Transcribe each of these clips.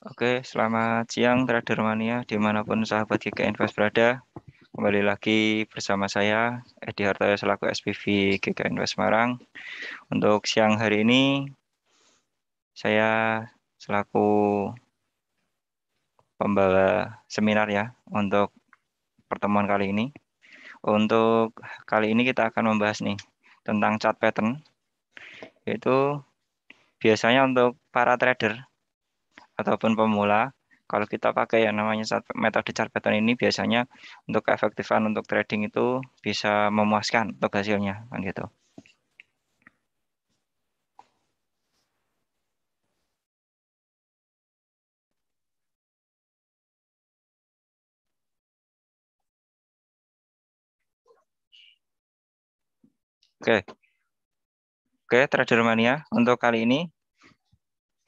Oke, selamat siang trader mania dimanapun sahabat GK Invest berada. Kembali lagi bersama saya Edi Hartoyo selaku SPV GK Invest Semarang. Untuk siang hari ini saya selaku pembawa seminar ya untuk pertemuan kali ini. Untuk kali ini kita akan membahas nih tentang chart pattern. Yaitu biasanya untuk para trader ataupun pemula. Kalau kita pakai yang namanya metode pattern ini biasanya untuk efektifan untuk trading itu bisa memuaskan untuk hasilnya kan gitu. Oke. Oke, Trader Mania, untuk kali ini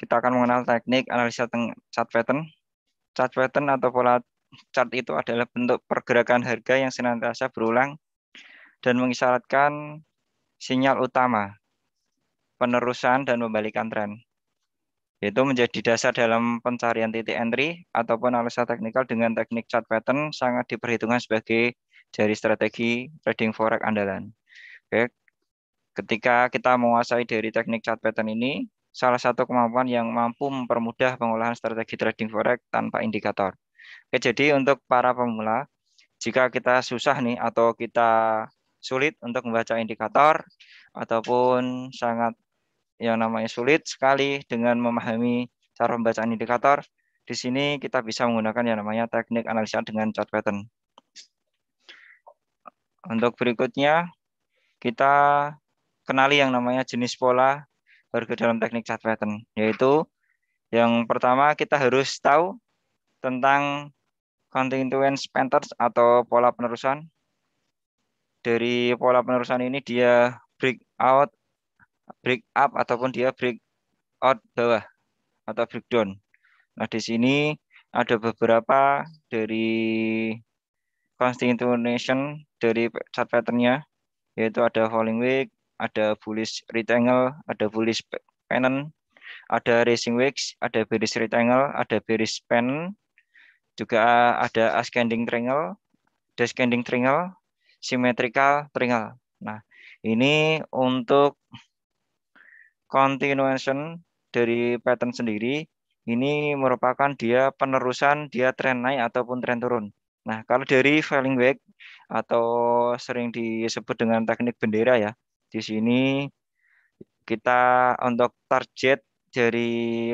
kita akan mengenal teknik analisa chart pattern. Chart pattern atau pola chart itu adalah bentuk pergerakan harga yang senantiasa berulang dan mengisyaratkan sinyal utama, penerusan dan membalikan tren. Itu menjadi dasar dalam pencarian titik entry ataupun analisa teknikal dengan teknik chart pattern sangat diperhitungkan sebagai jari strategi trading forex andalan. Oke. Ketika kita menguasai dari teknik chart pattern ini, salah satu kemampuan yang mampu mempermudah pengolahan strategi trading forex tanpa indikator. Oke, jadi untuk para pemula, jika kita susah nih atau kita sulit untuk membaca indikator ataupun sangat yang namanya sulit sekali dengan memahami cara pembacaan indikator, di sini kita bisa menggunakan yang namanya teknik analisa dengan chart pattern. Untuk berikutnya, kita kenali yang namanya jenis pola baru ke dalam teknik chart pattern yaitu yang pertama kita harus tahu tentang continuance patterns atau pola penerusan. Dari pola penerusan ini dia break out, break up ataupun dia break out bawah atau break down. Nah, di sini ada beberapa dari constitution dari chart patternnya yaitu ada falling wick, ada bullish rectangle, ada bullish pennant, ada racing wicks, ada bearish rectangle, ada bearish pennant, juga eh, ada ascending triangle, descending triangle, symmetrical triangle. Nah, ini untuk continuation dari pattern sendiri ini merupakan dia penerusan dia tren naik ataupun tren turun. Nah, kalau dari falling wedge atau sering disebut dengan teknik bendera ya, di sini kita untuk target dari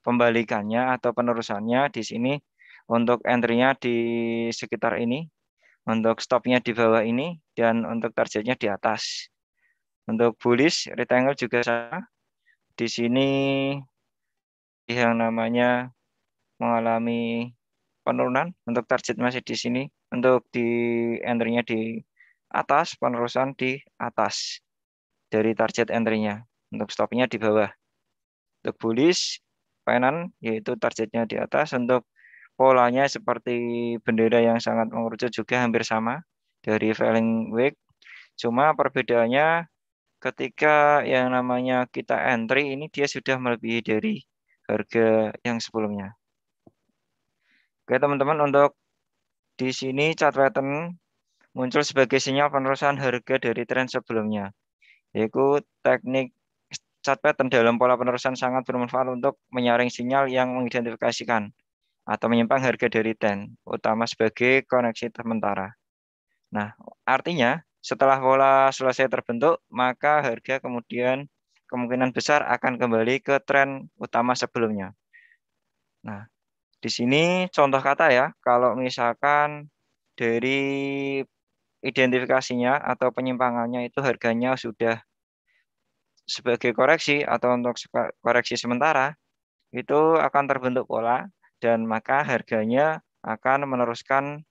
pembalikannya atau penerusannya di sini untuk entry-nya di sekitar ini, untuk stopnya di bawah ini, dan untuk targetnya di atas. Untuk bullish, rectangle juga sama. Di sini yang namanya mengalami penurunan. Untuk target masih di sini. Untuk di entry-nya di atas, penerusan di atas dari target entry-nya. Untuk stop-nya di bawah. Untuk bullish, penan, yaitu targetnya di atas. Untuk polanya seperti bendera yang sangat mengerucut juga hampir sama dari Failing Week. Cuma perbedaannya ketika yang namanya kita entry ini dia sudah melebihi dari harga yang sebelumnya. Oke teman-teman untuk di sini chart pattern muncul sebagai sinyal penerusan harga dari tren sebelumnya, yaitu teknik chart pattern dalam pola penerusan sangat bermanfaat untuk menyaring sinyal yang mengidentifikasikan atau menyimpang harga dari ten, utama sebagai koneksi sementara. Nah, artinya setelah pola selesai terbentuk, maka harga kemudian kemungkinan besar akan kembali ke tren utama sebelumnya. Nah, di sini contoh kata ya, kalau misalkan dari identifikasinya atau penyimpangannya itu harganya sudah sebagai koreksi atau untuk koreksi sementara itu akan terbentuk pola dan maka harganya akan meneruskan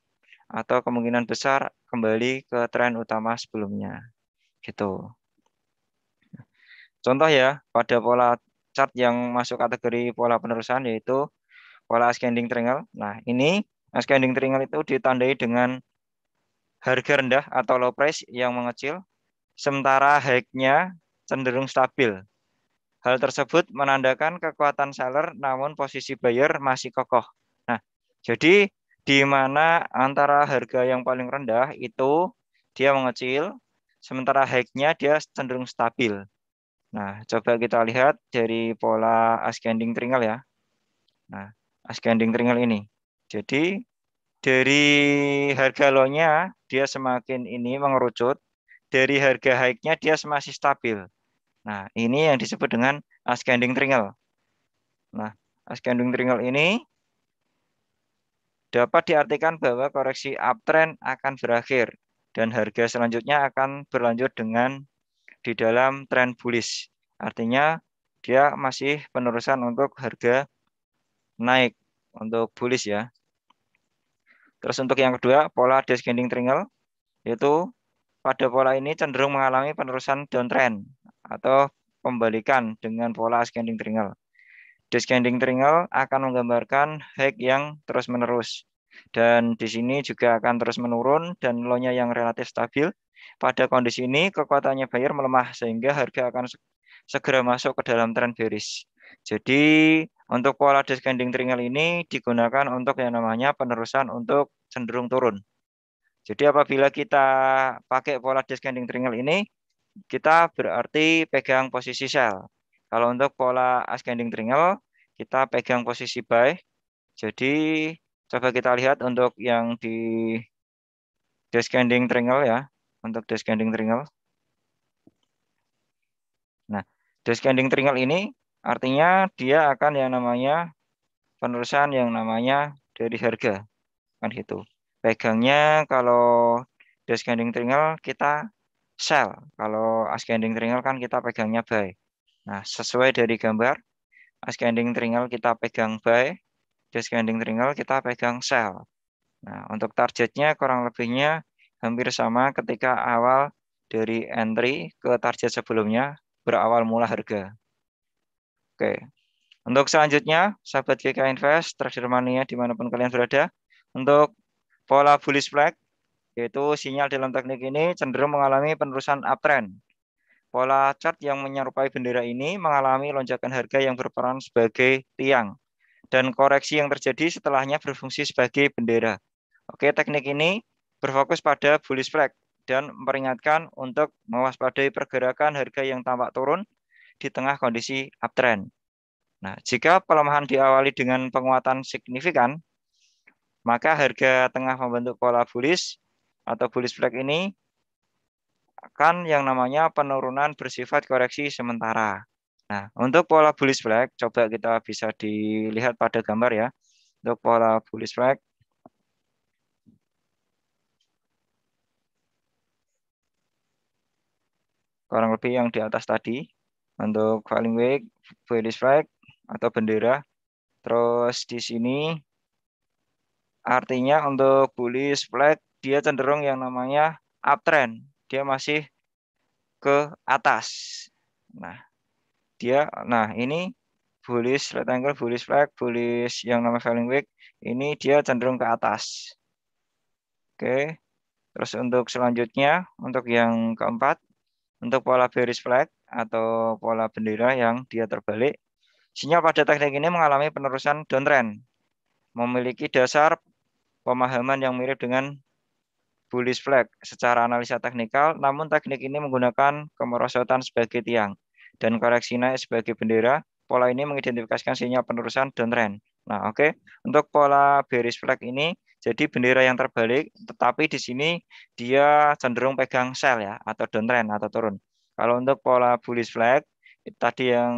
atau kemungkinan besar kembali ke tren utama sebelumnya gitu. Contoh ya pada pola chart yang masuk kategori pola penerusan yaitu pola ascending triangle. Nah, ini ascending triangle itu ditandai dengan harga rendah atau low price yang mengecil, sementara high-nya cenderung stabil. Hal tersebut menandakan kekuatan seller namun posisi buyer masih kokoh. Nah, jadi di mana antara harga yang paling rendah itu dia mengecil, sementara high-nya dia cenderung stabil. Nah, coba kita lihat dari pola ascending triangle ya. Nah, ascending triangle ini. Jadi dari harga low-nya dia semakin ini mengerucut dari harga high-nya dia masih stabil. Nah, ini yang disebut dengan ascending triangle. Nah, ascending triangle ini dapat diartikan bahwa koreksi uptrend akan berakhir dan harga selanjutnya akan berlanjut dengan di dalam trend bullish. Artinya dia masih penerusan untuk harga naik untuk bullish ya. Terus untuk yang kedua, pola descending triangle, yaitu pada pola ini cenderung mengalami penerusan downtrend atau pembalikan dengan pola ascending triangle. Descending triangle akan menggambarkan high yang terus-menerus. Dan di sini juga akan terus menurun dan low-nya yang relatif stabil. Pada kondisi ini, kekuatannya bayar melemah sehingga harga akan segera masuk ke dalam trend bearish. Jadi untuk pola descending triangle ini digunakan untuk yang namanya penerusan untuk cenderung turun. Jadi apabila kita pakai pola descending triangle ini, kita berarti pegang posisi sell. Kalau untuk pola ascending triangle, kita pegang posisi buy. Jadi coba kita lihat untuk yang di descending triangle ya, untuk descending triangle. Nah, descending triangle ini Artinya dia akan yang namanya penerusan yang namanya dari harga. Kan gitu. Pegangnya kalau descending triangle kita sell. Kalau ascending triangle kan kita pegangnya buy. Nah, sesuai dari gambar, ascending triangle kita pegang buy, descending triangle kita pegang sell. Nah, untuk targetnya kurang lebihnya hampir sama ketika awal dari entry ke target sebelumnya berawal mula harga. Oke. Untuk selanjutnya, sahabat GK Invest, trader ya dimanapun kalian berada, untuk pola bullish flag, yaitu sinyal dalam teknik ini cenderung mengalami penerusan uptrend. Pola chart yang menyerupai bendera ini mengalami lonjakan harga yang berperan sebagai tiang dan koreksi yang terjadi setelahnya berfungsi sebagai bendera. Oke, teknik ini berfokus pada bullish flag dan memperingatkan untuk mewaspadai pergerakan harga yang tampak turun di tengah kondisi uptrend. Nah, jika pelemahan diawali dengan penguatan signifikan, maka harga tengah membentuk pola bullish atau bullish flag ini akan yang namanya penurunan bersifat koreksi sementara. Nah, untuk pola bullish flag, coba kita bisa dilihat pada gambar ya. Untuk pola bullish flag, kurang lebih yang di atas tadi untuk falling wake, bullish flag atau bendera. Terus di sini artinya untuk bullish flag dia cenderung yang namanya uptrend. Dia masih ke atas. Nah, dia nah ini bullish rectangle, bullish flag, bullish yang namanya falling wave, ini dia cenderung ke atas. Oke. Terus untuk selanjutnya, untuk yang keempat, untuk pola bearish flag, atau pola bendera yang dia terbalik. Sinyal pada teknik ini mengalami penerusan downtrend, memiliki dasar pemahaman yang mirip dengan bullish flag secara analisa teknikal, namun teknik ini menggunakan kemerosotan sebagai tiang dan koreksi naik sebagai bendera. Pola ini mengidentifikasikan sinyal penerusan downtrend. Nah, oke. Okay. Untuk pola bearish flag ini, jadi bendera yang terbalik, tetapi di sini dia cenderung pegang sell ya, atau downtrend atau turun. Kalau untuk pola bullish flag tadi yang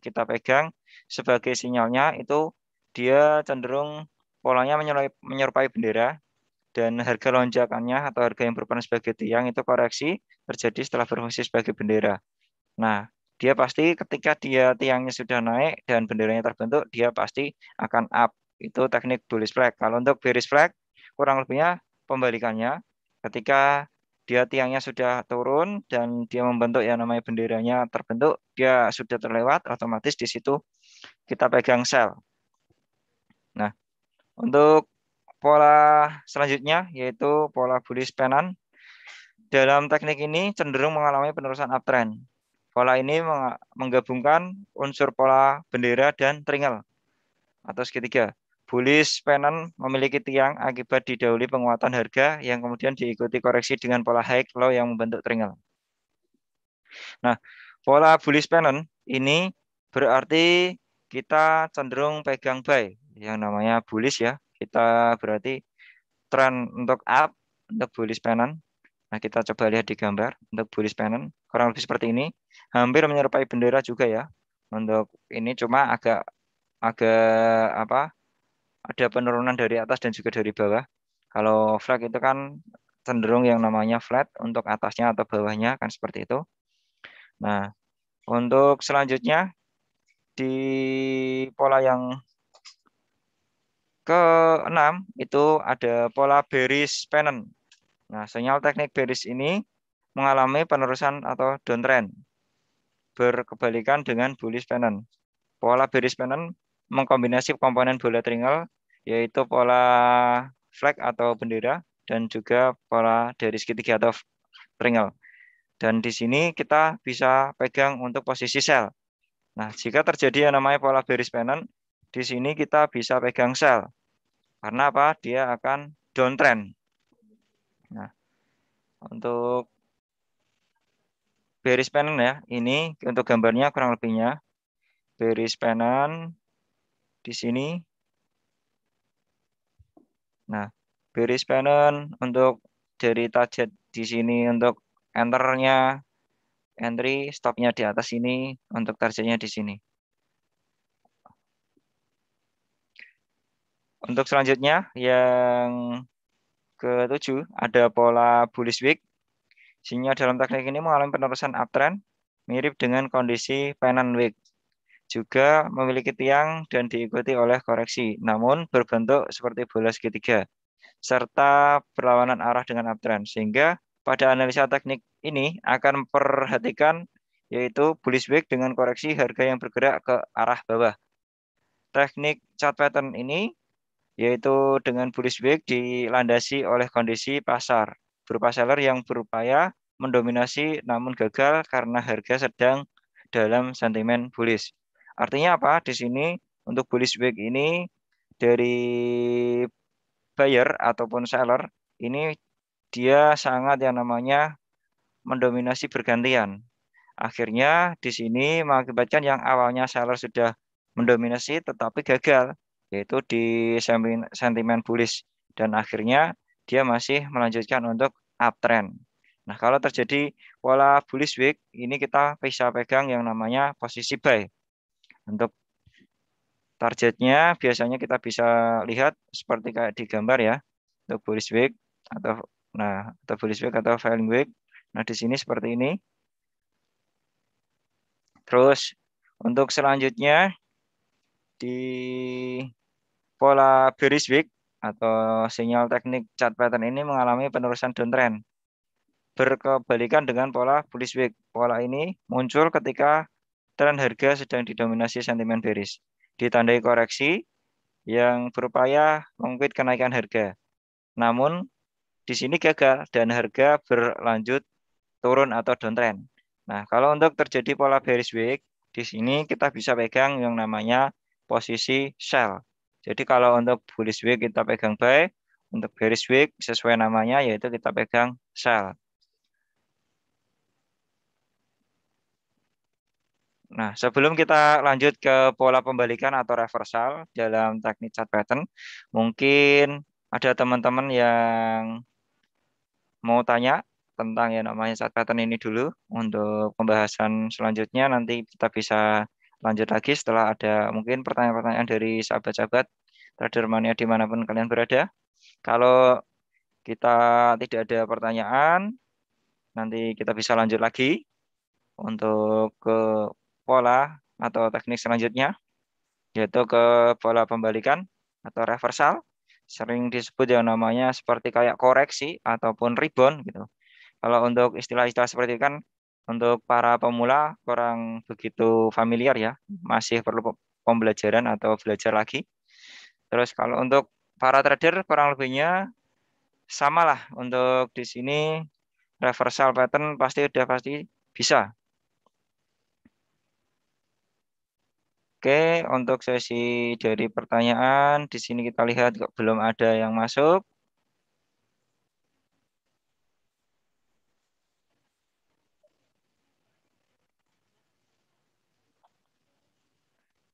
kita pegang sebagai sinyalnya itu dia cenderung polanya menyerupai bendera dan harga lonjakannya atau harga yang berperan sebagai tiang itu koreksi terjadi setelah berfungsi sebagai bendera. Nah, dia pasti ketika dia tiangnya sudah naik dan benderanya terbentuk, dia pasti akan up. Itu teknik bullish flag. Kalau untuk bearish flag, kurang lebihnya pembalikannya. Ketika dia tiangnya sudah turun dan dia membentuk yang namanya benderanya terbentuk, dia sudah terlewat, otomatis di situ kita pegang sel. Nah, untuk pola selanjutnya yaitu pola bullish pennant. Dalam teknik ini cenderung mengalami penerusan uptrend. Pola ini menggabungkan unsur pola bendera dan triangle atau segitiga. Bullish pennant memiliki tiang akibat didahului penguatan harga yang kemudian diikuti koreksi dengan pola high low yang membentuk triangle. Nah, pola bullish pennant ini berarti kita cenderung pegang buy yang namanya bullish ya. Kita berarti trend untuk up untuk bullish pennant. Nah, kita coba lihat di gambar untuk bullish pennant kurang lebih seperti ini. Hampir menyerupai bendera juga ya. Untuk ini cuma agak agak apa? ada penurunan dari atas dan juga dari bawah. Kalau flag itu kan cenderung yang namanya flat untuk atasnya atau bawahnya kan seperti itu. Nah, untuk selanjutnya di pola yang keenam itu ada pola bearish pennant. Nah, sinyal teknik bearish ini mengalami penerusan atau downtrend berkebalikan dengan bullish pennant. Pola bearish pennant mengkombinasi komponen bola tringle yaitu pola flag atau bendera dan juga pola dari segitiga atau tringle Dan di sini kita bisa pegang untuk posisi sel. Nah, jika terjadi yang namanya pola beris pennant, di sini kita bisa pegang sel. Karena apa? Dia akan downtrend. Nah, untuk beris pennant ya, ini untuk gambarnya kurang lebihnya beris pennant di sini. Nah, beri pennant untuk dari target di sini untuk enternya entry stopnya di atas ini untuk targetnya di sini. Untuk selanjutnya yang ketujuh ada pola bullish week. Sinyal dalam teknik ini mengalami penerusan uptrend mirip dengan kondisi pennant week juga memiliki tiang dan diikuti oleh koreksi, namun berbentuk seperti bola segitiga, serta berlawanan arah dengan uptrend. Sehingga pada analisa teknik ini akan perhatikan yaitu bullish wick dengan koreksi harga yang bergerak ke arah bawah. Teknik chart pattern ini yaitu dengan bullish wick dilandasi oleh kondisi pasar berupa seller yang berupaya mendominasi namun gagal karena harga sedang dalam sentimen bullish. Artinya apa? Di sini untuk bullish week ini dari buyer ataupun seller ini dia sangat yang namanya mendominasi bergantian. Akhirnya di sini mengakibatkan yang awalnya seller sudah mendominasi tetapi gagal yaitu di sentimen bullish dan akhirnya dia masih melanjutkan untuk uptrend. Nah, kalau terjadi pola bullish week ini kita bisa pegang yang namanya posisi buy untuk targetnya biasanya kita bisa lihat seperti kayak di gambar ya untuk bullish week atau nah atau bullish week atau failing week. Nah di sini seperti ini. Terus untuk selanjutnya di pola bearish week atau sinyal teknik chart pattern ini mengalami penerusan downtrend berkebalikan dengan pola bullish week. Pola ini muncul ketika tren harga sedang didominasi sentimen bearish. Ditandai koreksi yang berupaya mengungkit kenaikan harga. Namun di sini gagal dan harga berlanjut turun atau downtrend. Nah, kalau untuk terjadi pola bearish week, di sini kita bisa pegang yang namanya posisi sell. Jadi kalau untuk bullish week kita pegang buy, untuk bearish week sesuai namanya yaitu kita pegang sell. Nah, sebelum kita lanjut ke pola pembalikan atau reversal dalam teknik chart pattern, mungkin ada teman-teman yang mau tanya tentang yang namanya chart pattern ini dulu untuk pembahasan selanjutnya nanti kita bisa lanjut lagi setelah ada mungkin pertanyaan-pertanyaan dari sahabat-sahabat trader mania dimanapun kalian berada. Kalau kita tidak ada pertanyaan, nanti kita bisa lanjut lagi untuk ke pola atau teknik selanjutnya yaitu ke pola pembalikan atau reversal sering disebut yang namanya seperti kayak koreksi ataupun rebound gitu. Kalau untuk istilah-istilah seperti itu kan untuk para pemula kurang begitu familiar ya, masih perlu pembelajaran atau belajar lagi. Terus kalau untuk para trader kurang lebihnya samalah untuk di sini reversal pattern pasti udah pasti bisa Oke, untuk sesi dari pertanyaan di sini kita lihat kok belum ada yang masuk.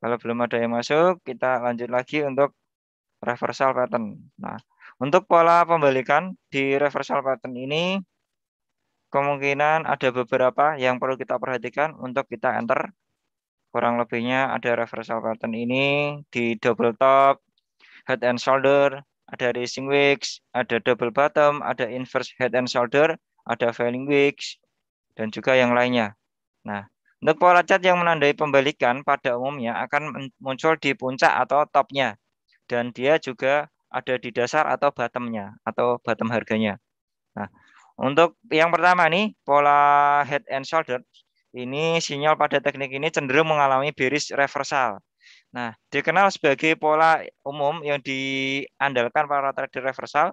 Kalau belum ada yang masuk, kita lanjut lagi untuk reversal pattern. Nah, untuk pola pembalikan di reversal pattern ini kemungkinan ada beberapa yang perlu kita perhatikan untuk kita enter kurang lebihnya ada reversal pattern ini di double top, head and shoulder, ada racing wicks, ada double bottom, ada inverse head and shoulder, ada failing wicks, dan juga yang lainnya. Nah, untuk pola cat yang menandai pembalikan pada umumnya akan muncul di puncak atau topnya, dan dia juga ada di dasar atau bottomnya atau bottom harganya. Nah, untuk yang pertama nih pola head and shoulder ini sinyal pada teknik ini cenderung mengalami bearish reversal. Nah, dikenal sebagai pola umum yang diandalkan para trader reversal.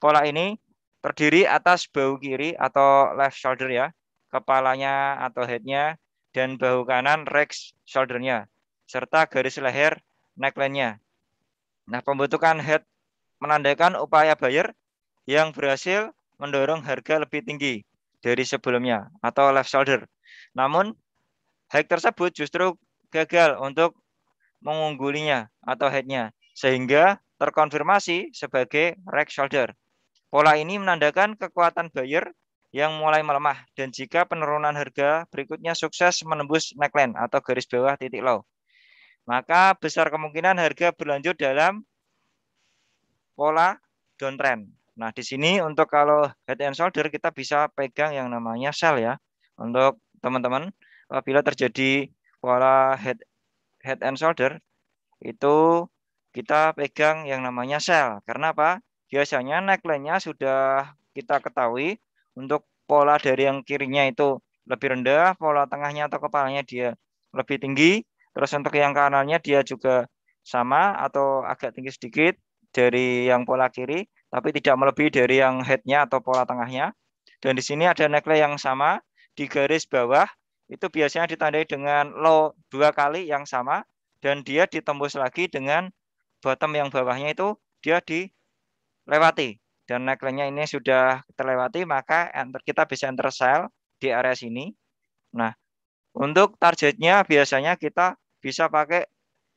Pola ini terdiri atas bahu kiri atau left shoulder ya, kepalanya atau headnya, dan bahu kanan rex shouldernya, serta garis leher neckline-nya. Nah, pembentukan head menandakan upaya buyer yang berhasil mendorong harga lebih tinggi dari sebelumnya atau left shoulder namun hack tersebut justru gagal untuk mengunggulinya atau headnya sehingga terkonfirmasi sebagai rack shoulder. Pola ini menandakan kekuatan buyer yang mulai melemah dan jika penurunan harga berikutnya sukses menembus neckline atau garis bawah titik low, maka besar kemungkinan harga berlanjut dalam pola downtrend. Nah, di sini untuk kalau head and shoulder kita bisa pegang yang namanya sell ya untuk teman-teman apabila terjadi pola head head and shoulder itu kita pegang yang namanya sel karena apa biasanya neckline-nya sudah kita ketahui untuk pola dari yang kirinya itu lebih rendah pola tengahnya atau kepalanya dia lebih tinggi terus untuk yang kanannya dia juga sama atau agak tinggi sedikit dari yang pola kiri tapi tidak melebihi dari yang headnya atau pola tengahnya dan di sini ada neckline yang sama di garis bawah itu biasanya ditandai dengan low dua kali yang sama dan dia ditembus lagi dengan bottom yang bawahnya itu dia dilewati dan neckline-nya ini sudah terlewati maka enter, kita bisa enter sell di area sini. Nah, untuk targetnya biasanya kita bisa pakai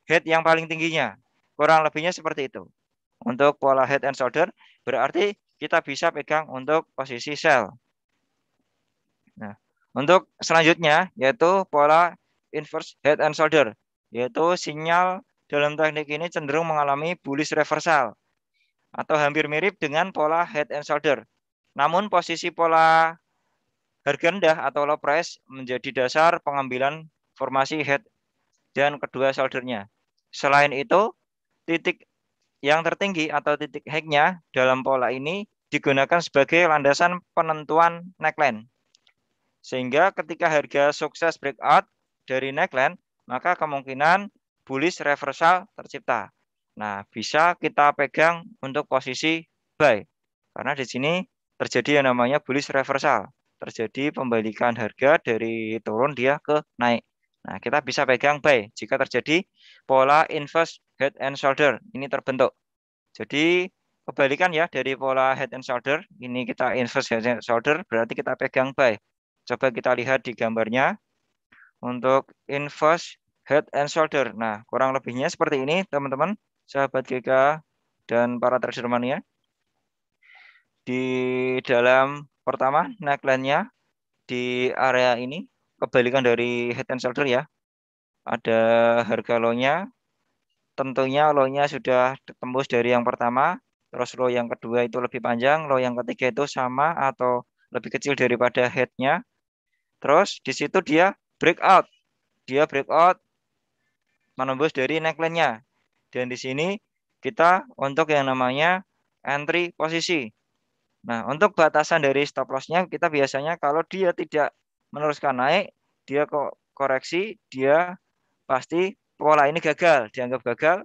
head yang paling tingginya. Kurang lebihnya seperti itu. Untuk pola head and shoulder berarti kita bisa pegang untuk posisi sell. Nah, untuk selanjutnya yaitu pola inverse head and shoulder, yaitu sinyal dalam teknik ini cenderung mengalami bullish reversal atau hampir mirip dengan pola head and shoulder. Namun posisi pola harga rendah atau low price menjadi dasar pengambilan formasi head dan kedua shouldernya. Selain itu, titik yang tertinggi atau titik hacknya dalam pola ini digunakan sebagai landasan penentuan neckline sehingga ketika harga sukses breakout dari neckline, maka kemungkinan bullish reversal tercipta. Nah, bisa kita pegang untuk posisi buy. Karena di sini terjadi yang namanya bullish reversal. Terjadi pembalikan harga dari turun dia ke naik. Nah, kita bisa pegang buy jika terjadi pola inverse head and shoulder ini terbentuk. Jadi kebalikan ya dari pola head and shoulder, ini kita inverse head and shoulder berarti kita pegang buy. Coba kita lihat di gambarnya. Untuk inverse head and shoulder. Nah, kurang lebihnya seperti ini, teman-teman, sahabat GK dan para trader mania. Di dalam pertama neckline-nya di area ini kebalikan dari head and shoulder ya. Ada harga low-nya. Tentunya low-nya sudah tembus dari yang pertama, terus low yang kedua itu lebih panjang, low yang ketiga itu sama atau lebih kecil daripada head-nya. Terus di situ dia breakout. Dia breakout menembus dari neckline-nya. Dan di sini kita untuk yang namanya entry posisi. Nah, untuk batasan dari stop loss-nya kita biasanya kalau dia tidak meneruskan naik, dia kok koreksi, dia pasti pola ini gagal, dianggap gagal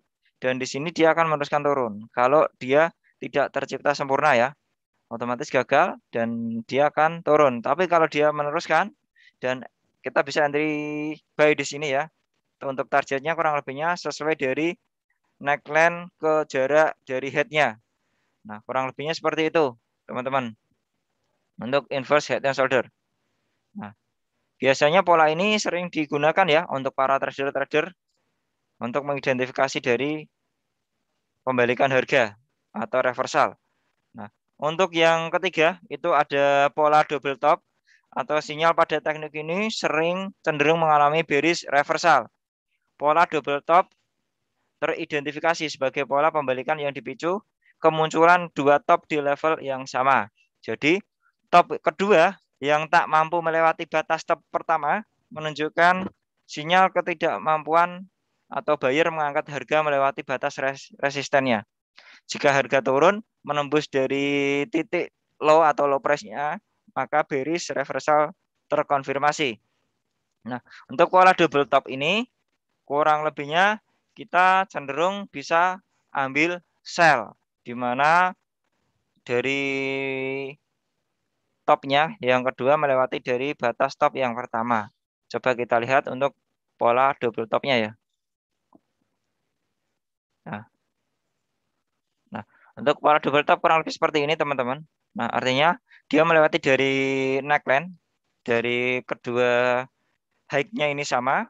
dan di sini dia akan meneruskan turun. Kalau dia tidak tercipta sempurna ya, otomatis gagal dan dia akan turun. Tapi kalau dia meneruskan dan kita bisa entry buy di sini ya. Untuk targetnya kurang lebihnya sesuai dari neckline ke jarak dari headnya. Nah, kurang lebihnya seperti itu, teman-teman. Untuk inverse head and shoulder. Nah, biasanya pola ini sering digunakan ya untuk para trader-trader untuk mengidentifikasi dari pembalikan harga atau reversal. Nah, untuk yang ketiga itu ada pola double top atau sinyal pada teknik ini sering cenderung mengalami bearish reversal. Pola double top teridentifikasi sebagai pola pembalikan yang dipicu kemunculan dua top di level yang sama. Jadi top kedua yang tak mampu melewati batas top pertama menunjukkan sinyal ketidakmampuan atau buyer mengangkat harga melewati batas res resistennya. Jika harga turun menembus dari titik low atau low price-nya maka bearish reversal terkonfirmasi. Nah, untuk pola double top ini kurang lebihnya kita cenderung bisa ambil sell di mana dari topnya yang kedua melewati dari batas top yang pertama. Coba kita lihat untuk pola double topnya ya. Nah, nah untuk pola double top kurang lebih seperti ini teman-teman. Nah artinya dia melewati dari neckline dari kedua hike-nya ini sama.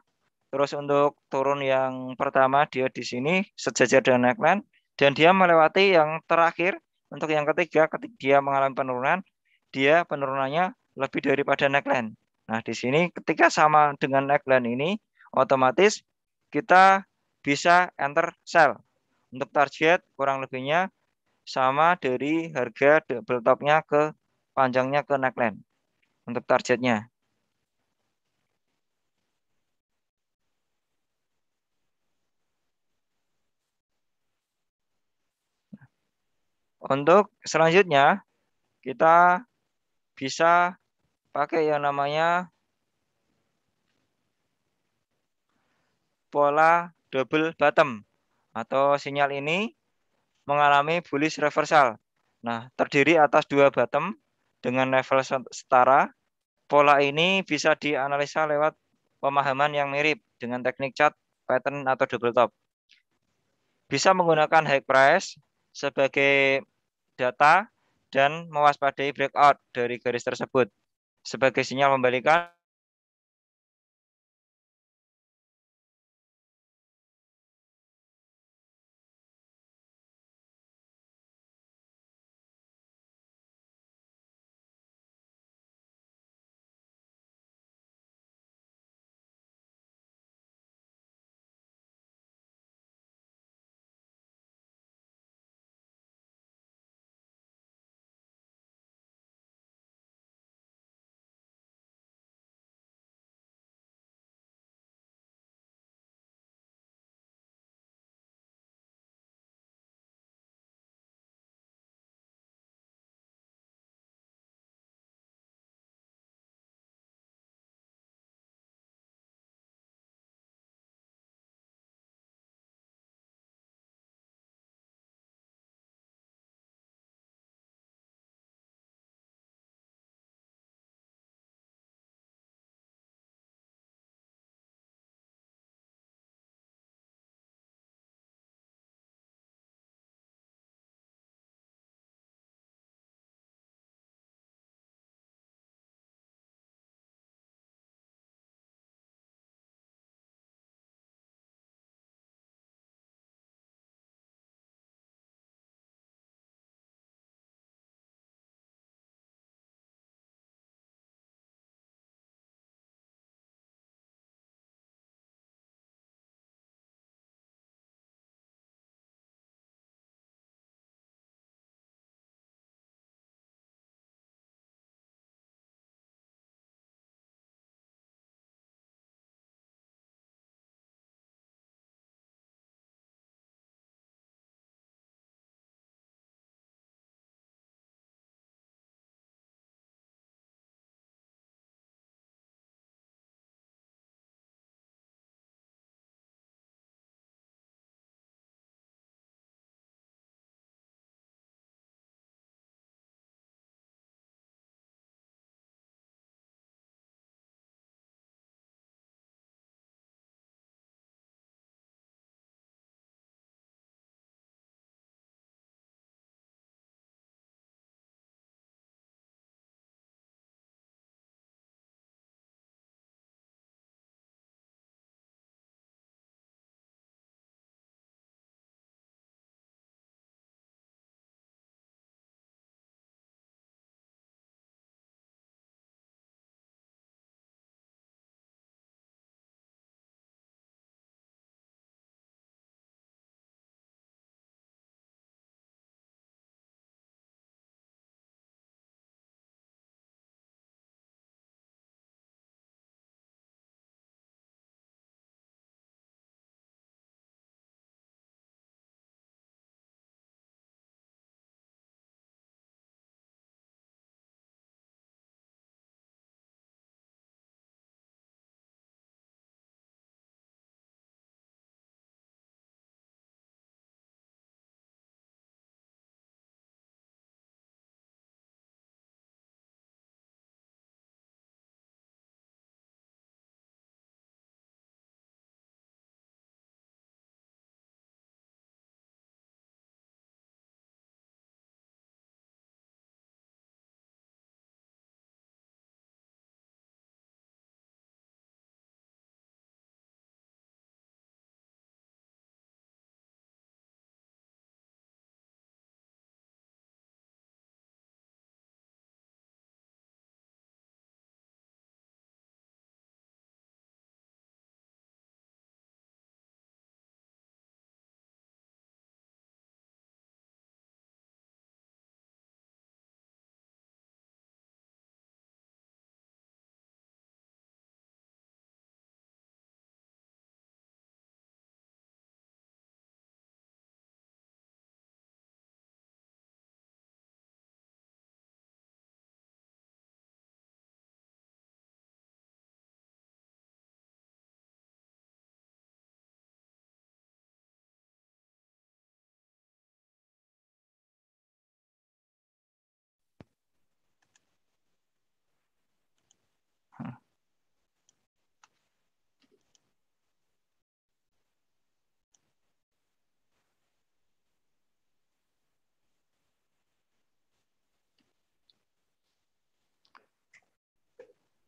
Terus untuk turun yang pertama dia di sini sejajar dengan neckline dan dia melewati yang terakhir untuk yang ketiga ketika dia mengalami penurunan dia penurunannya lebih daripada neckline. Nah, di sini ketika sama dengan neckline ini otomatis kita bisa enter sell. Untuk target kurang lebihnya sama dari harga double topnya ke panjangnya ke neckline untuk targetnya. Untuk selanjutnya, kita bisa pakai yang namanya pola double bottom atau sinyal ini mengalami bullish reversal. Nah, terdiri atas dua bottom dengan level setara. Pola ini bisa dianalisa lewat pemahaman yang mirip dengan teknik chart, pattern, atau double top. Bisa menggunakan high price sebagai data dan mewaspadai breakout dari garis tersebut sebagai sinyal pembalikan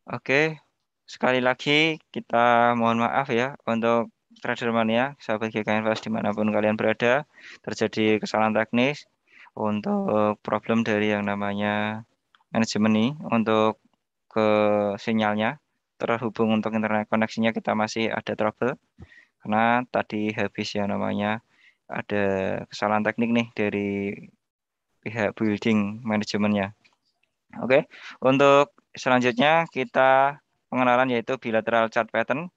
Oke, sekali lagi kita mohon maaf ya untuk trader Mania, sahabat GK Invest dimanapun kalian berada, terjadi kesalahan teknis untuk problem dari yang namanya manajemen ini untuk ke sinyalnya terhubung untuk internet koneksinya kita masih ada trouble karena tadi habis ya namanya ada kesalahan teknik nih dari pihak building manajemennya. Oke, untuk selanjutnya kita pengenalan yaitu bilateral chart pattern.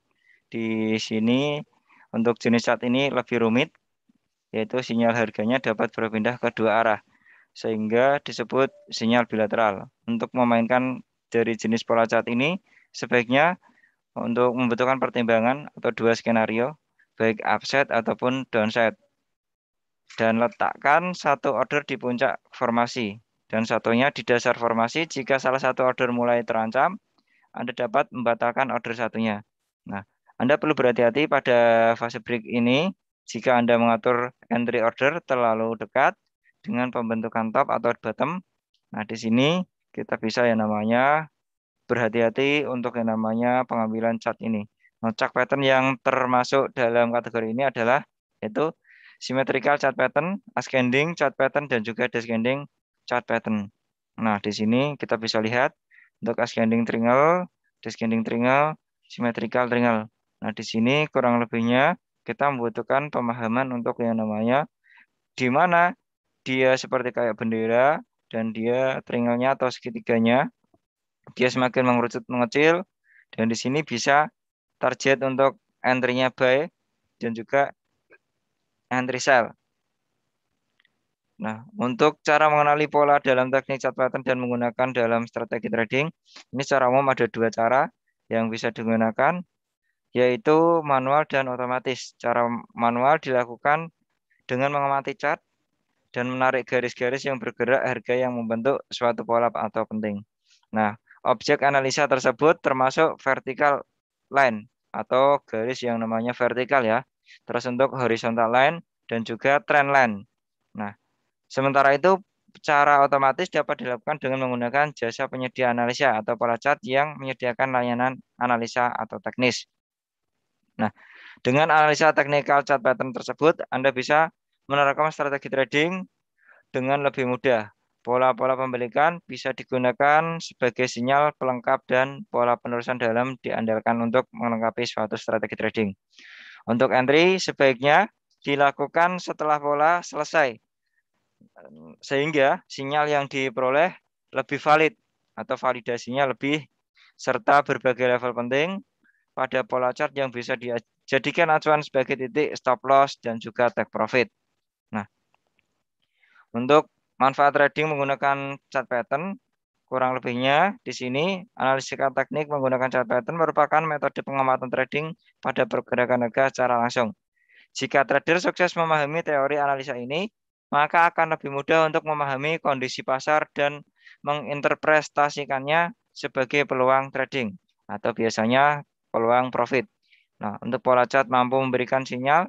Di sini untuk jenis chart ini lebih rumit, yaitu sinyal harganya dapat berpindah ke dua arah, sehingga disebut sinyal bilateral. Untuk memainkan dari jenis pola chart ini, sebaiknya untuk membutuhkan pertimbangan atau dua skenario, baik upside ataupun downside. Dan letakkan satu order di puncak formasi, dan satunya di dasar formasi, jika salah satu order mulai terancam, Anda dapat membatalkan order satunya. Nah, Anda perlu berhati-hati pada fase break ini jika Anda mengatur entry order terlalu dekat dengan pembentukan top atau bottom. Nah, di sini kita bisa yang namanya berhati-hati untuk yang namanya pengambilan chart ini. Nah, chart pattern yang termasuk dalam kategori ini adalah yaitu symmetrical chart pattern, ascending chart pattern, dan juga descending chart pattern. Nah, di sini kita bisa lihat untuk ascending triangle, descending triangle, symmetrical triangle. Nah, di sini kurang lebihnya kita membutuhkan pemahaman untuk yang namanya di mana dia seperti kayak bendera dan dia triangle-nya atau segitiganya dia semakin mengerucut mengecil dan di sini bisa target untuk entry-nya buy dan juga entry sell. Nah, untuk cara mengenali pola dalam teknik chart pattern dan menggunakan dalam strategi trading, ini secara umum ada dua cara yang bisa digunakan, yaitu manual dan otomatis. Cara manual dilakukan dengan mengamati chart dan menarik garis-garis yang bergerak harga yang membentuk suatu pola atau penting. Nah, objek analisa tersebut termasuk vertical line atau garis yang namanya vertikal ya. Terus untuk horizontal line dan juga trend line. Nah, Sementara itu, cara otomatis dapat dilakukan dengan menggunakan jasa penyedia analisa atau para cat yang menyediakan layanan analisa atau teknis. Nah, dengan analisa teknikal chart pattern tersebut, Anda bisa menerapkan strategi trading dengan lebih mudah. Pola-pola pembelikan bisa digunakan sebagai sinyal pelengkap dan pola penerusan dalam diandalkan untuk melengkapi suatu strategi trading. Untuk entry, sebaiknya dilakukan setelah pola selesai sehingga sinyal yang diperoleh lebih valid atau validasinya lebih serta berbagai level penting pada pola chart yang bisa dijadikan acuan sebagai titik stop loss dan juga take profit. Nah, untuk manfaat trading menggunakan chart pattern kurang lebihnya di sini analisika teknik menggunakan chart pattern merupakan metode pengamatan trading pada pergerakan harga secara langsung. Jika trader sukses memahami teori analisa ini, maka akan lebih mudah untuk memahami kondisi pasar dan menginterpretasikannya sebagai peluang trading atau biasanya peluang profit. Nah, untuk pola chart mampu memberikan sinyal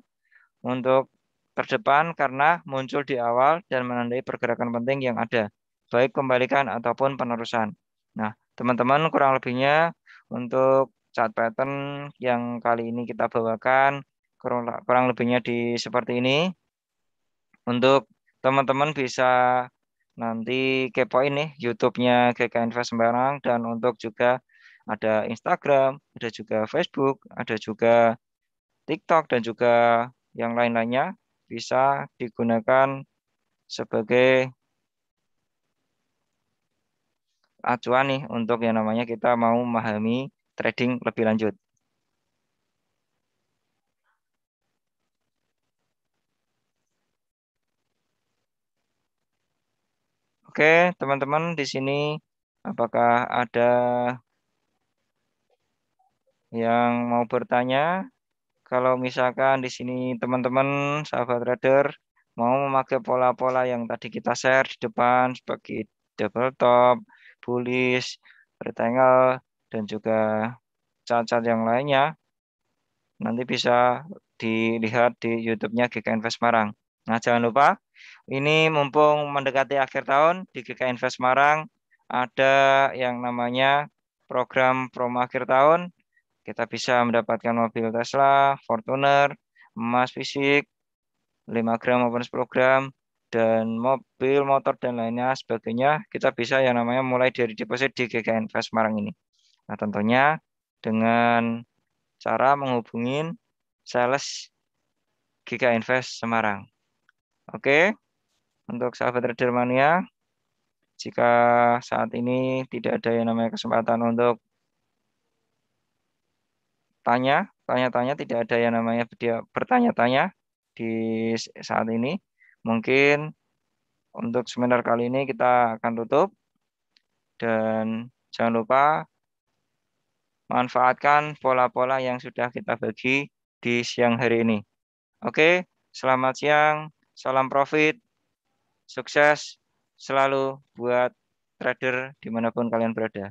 untuk terdepan karena muncul di awal dan menandai pergerakan penting yang ada, baik kembalikan ataupun penerusan. Nah, teman-teman kurang lebihnya untuk chart pattern yang kali ini kita bawakan kurang, kurang lebihnya di seperti ini untuk teman-teman bisa nanti kepo ini, YouTube-nya GK Invest Semarang dan untuk juga ada Instagram, ada juga Facebook, ada juga TikTok dan juga yang lain-lainnya bisa digunakan sebagai acuan nih untuk yang namanya kita mau memahami trading lebih lanjut. Oke, teman-teman di sini apakah ada yang mau bertanya? Kalau misalkan di sini teman-teman sahabat trader mau memakai pola-pola yang tadi kita share di depan sebagai double top, bullish, rectangle dan juga cacat yang lainnya nanti bisa dilihat di YouTube-nya GK Invest Marang. Nah, jangan lupa ini mumpung mendekati akhir tahun di GK Invest Semarang ada yang namanya program promo akhir tahun. Kita bisa mendapatkan mobil Tesla, Fortuner, emas fisik, 5 gram maupun 10 gram, dan mobil, motor, dan lainnya sebagainya, kita bisa yang namanya mulai dari deposit di GK Invest Semarang ini. Nah, tentunya dengan cara menghubungi sales GK Invest Semarang. Oke. Okay? untuk sahabat trader jika saat ini tidak ada yang namanya kesempatan untuk tanya, tanya-tanya tidak ada yang namanya bertanya-tanya di saat ini. Mungkin untuk seminar kali ini kita akan tutup dan jangan lupa manfaatkan pola-pola yang sudah kita bagi di siang hari ini. Oke, selamat siang, salam profit. Sukses selalu buat trader dimanapun kalian berada.